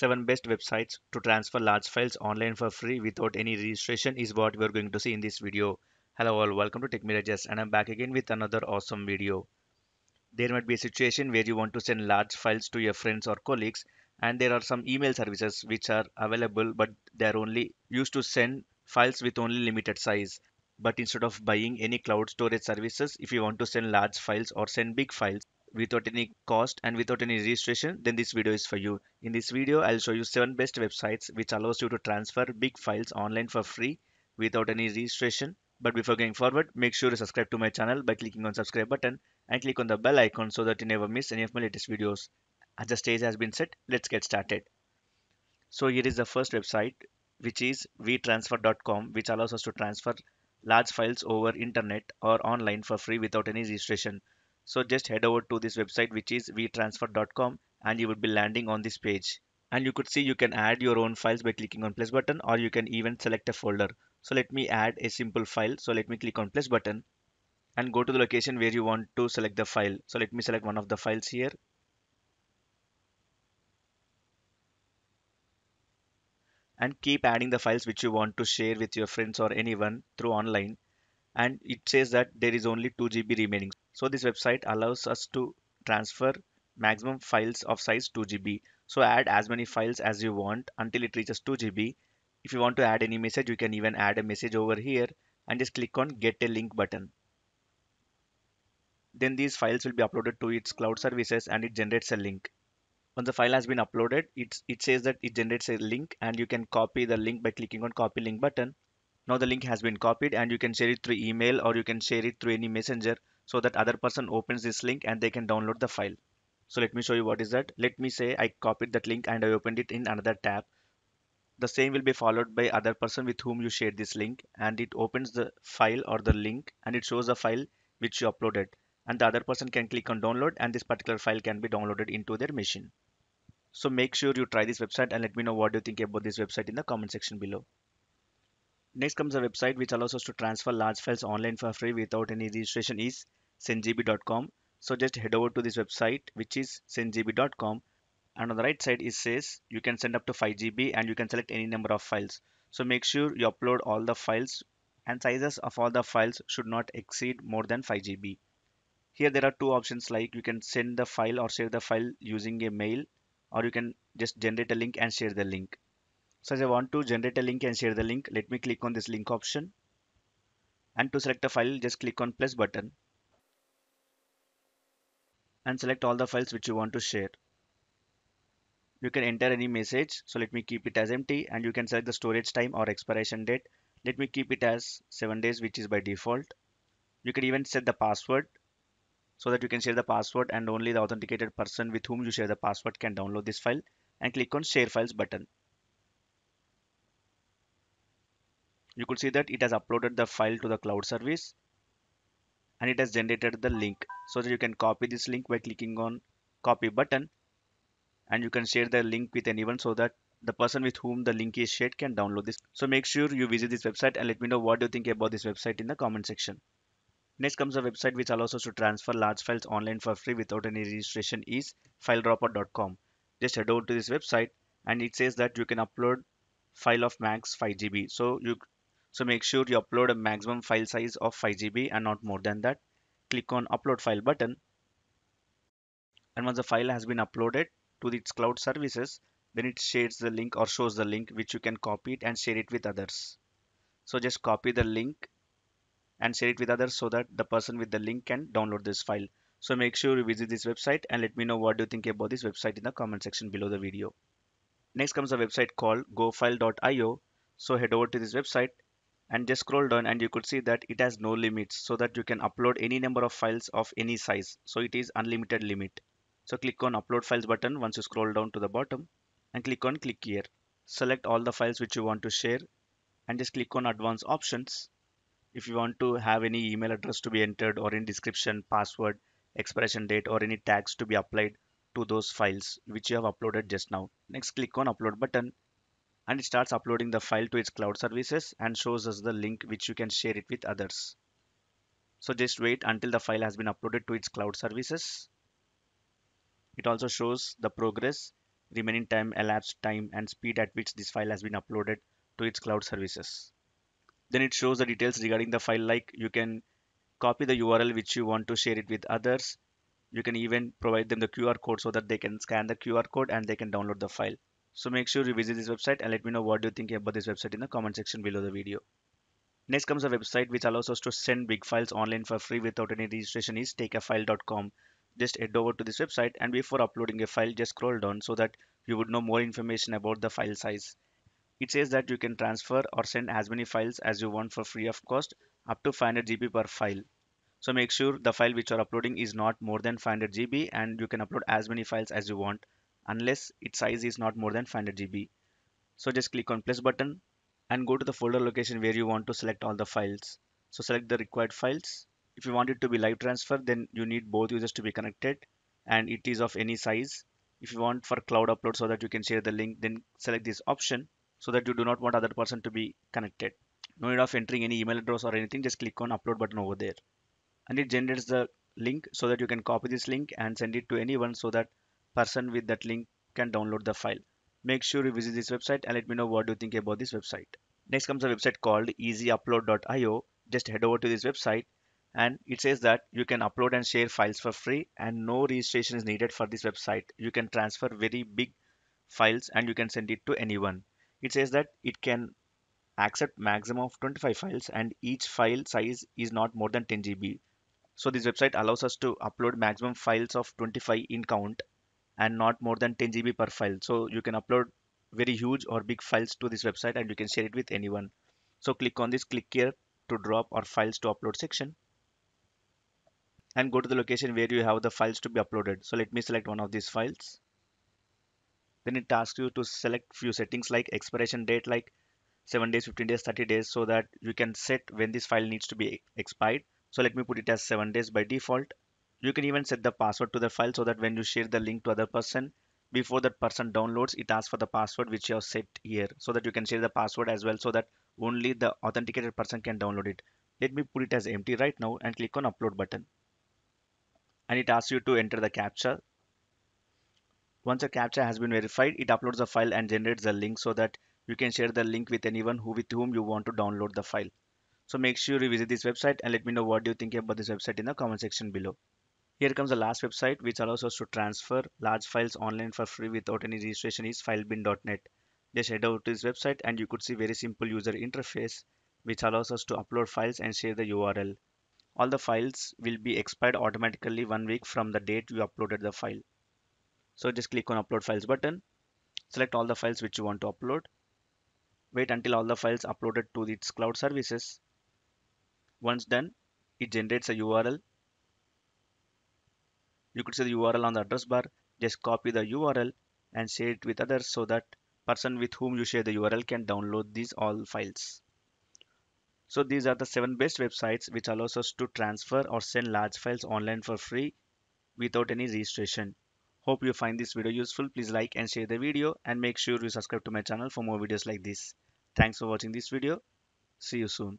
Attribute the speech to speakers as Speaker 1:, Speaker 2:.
Speaker 1: 7 best websites to transfer large files online for free without any registration is what we're going to see in this video. Hello all, welcome to Tech Mirages and I'm back again with another awesome video. There might be a situation where you want to send large files to your friends or colleagues and there are some email services which are available but they're only used to send files with only limited size. But instead of buying any cloud storage services, if you want to send large files or send big files, without any cost and without any registration then this video is for you in this video i'll show you seven best websites which allows you to transfer big files online for free without any registration but before going forward make sure to subscribe to my channel by clicking on subscribe button and click on the bell icon so that you never miss any of my latest videos as the stage has been set let's get started so here is the first website which is vtransfer.com which allows us to transfer large files over internet or online for free without any registration so just head over to this website which is vtransfer.com and you would be landing on this page. And you could see you can add your own files by clicking on plus button or you can even select a folder. So let me add a simple file. So let me click on plus button and go to the location where you want to select the file. So let me select one of the files here. And keep adding the files which you want to share with your friends or anyone through online. And it says that there is only 2 GB remaining. So this website allows us to transfer maximum files of size 2 GB. So add as many files as you want until it reaches 2 GB. If you want to add any message, you can even add a message over here and just click on get a link button. Then these files will be uploaded to its cloud services and it generates a link. Once the file has been uploaded, it, it says that it generates a link and you can copy the link by clicking on copy link button. Now the link has been copied and you can share it through email or you can share it through any messenger so that other person opens this link and they can download the file. So let me show you what is that. Let me say I copied that link and I opened it in another tab. The same will be followed by other person with whom you shared this link and it opens the file or the link and it shows the file which you uploaded and the other person can click on download and this particular file can be downloaded into their machine. So make sure you try this website and let me know what you think about this website in the comment section below. Next comes a website which allows us to transfer large files online for free without any registration fees sendgb.com so just head over to this website which is sendgb.com and on the right side it says you can send up to 5 GB and you can select any number of files. So make sure you upload all the files and sizes of all the files should not exceed more than 5 GB. Here there are two options like you can send the file or share the file using a mail or you can just generate a link and share the link. So as I want to generate a link and share the link, let me click on this link option. And to select a file, just click on plus button and select all the files which you want to share. You can enter any message. So let me keep it as empty and you can select the storage time or expiration date. Let me keep it as 7 days which is by default. You can even set the password so that you can share the password and only the authenticated person with whom you share the password can download this file and click on share files button. You could see that it has uploaded the file to the cloud service and it has generated the link so that you can copy this link by clicking on copy button and you can share the link with anyone so that the person with whom the link is shared can download this so make sure you visit this website and let me know what you think about this website in the comment section next comes a website which allows us to transfer large files online for free without any registration is filedropper.com just head over to this website and it says that you can upload file of max 5 GB so you so make sure you upload a maximum file size of 5 GB and not more than that. Click on upload file button. And once the file has been uploaded to its cloud services, then it shares the link or shows the link which you can copy it and share it with others. So just copy the link and share it with others so that the person with the link can download this file. So make sure you visit this website and let me know what you think about this website in the comment section below the video. Next comes a website called gofile.io. So head over to this website and just scroll down and you could see that it has no limits so that you can upload any number of files of any size so it is unlimited limit so click on upload files button once you scroll down to the bottom and click on click here select all the files which you want to share and just click on advanced options if you want to have any email address to be entered or in description password expiration date or any tags to be applied to those files which you have uploaded just now next click on upload button and it starts uploading the file to its cloud services and shows us the link which you can share it with others. So just wait until the file has been uploaded to its cloud services. It also shows the progress, remaining time, elapsed time and speed at which this file has been uploaded to its cloud services. Then it shows the details regarding the file like you can copy the URL which you want to share it with others. You can even provide them the QR code so that they can scan the QR code and they can download the file. So make sure you visit this website and let me know what do you think about this website in the comment section below the video. Next comes a website which allows us to send big files online for free without any registration is takeafile.com. Just head over to this website and before uploading a file just scroll down so that you would know more information about the file size. It says that you can transfer or send as many files as you want for free of cost up to 500 GB per file. So make sure the file which you are uploading is not more than 500 GB and you can upload as many files as you want unless its size is not more than 500 GB. So just click on plus button and go to the folder location where you want to select all the files. So select the required files. If you want it to be live transfer, then you need both users to be connected and it is of any size. If you want for cloud upload so that you can share the link, then select this option so that you do not want other person to be connected. No need of entering any email address or anything, just click on upload button over there. And it generates the link so that you can copy this link and send it to anyone so that person with that link can download the file. Make sure you visit this website and let me know what you think about this website. Next comes a website called easyupload.io. Just head over to this website and it says that you can upload and share files for free and no registration is needed for this website. You can transfer very big files and you can send it to anyone. It says that it can accept maximum of 25 files and each file size is not more than 10 GB. So this website allows us to upload maximum files of 25 in count and not more than 10 GB per file. So you can upload very huge or big files to this website and you can share it with anyone. So click on this click here to drop or files to upload section and go to the location where you have the files to be uploaded. So let me select one of these files. Then it asks you to select few settings like expiration date like 7 days, 15 days, 30 days so that you can set when this file needs to be expired. So let me put it as 7 days by default you can even set the password to the file so that when you share the link to other person, before that person downloads, it asks for the password which you have set here so that you can share the password as well so that only the authenticated person can download it. Let me put it as empty right now and click on upload button. And it asks you to enter the captcha. Once a captcha has been verified, it uploads the file and generates the link so that you can share the link with anyone who with whom you want to download the file. So make sure you visit this website and let me know what you think about this website in the comment section below. Here comes the last website which allows us to transfer large files online for free without any registration is filebin.net. Just head over to this website and you could see very simple user interface which allows us to upload files and share the URL. All the files will be expired automatically one week from the date you uploaded the file. So just click on upload files button. Select all the files which you want to upload. Wait until all the files uploaded to its cloud services. Once done, it generates a URL you could see the url on the address bar just copy the url and share it with others so that person with whom you share the url can download these all files so these are the seven best websites which allows us to transfer or send large files online for free without any registration hope you find this video useful please like and share the video and make sure you subscribe to my channel for more videos like this thanks for watching this video see you soon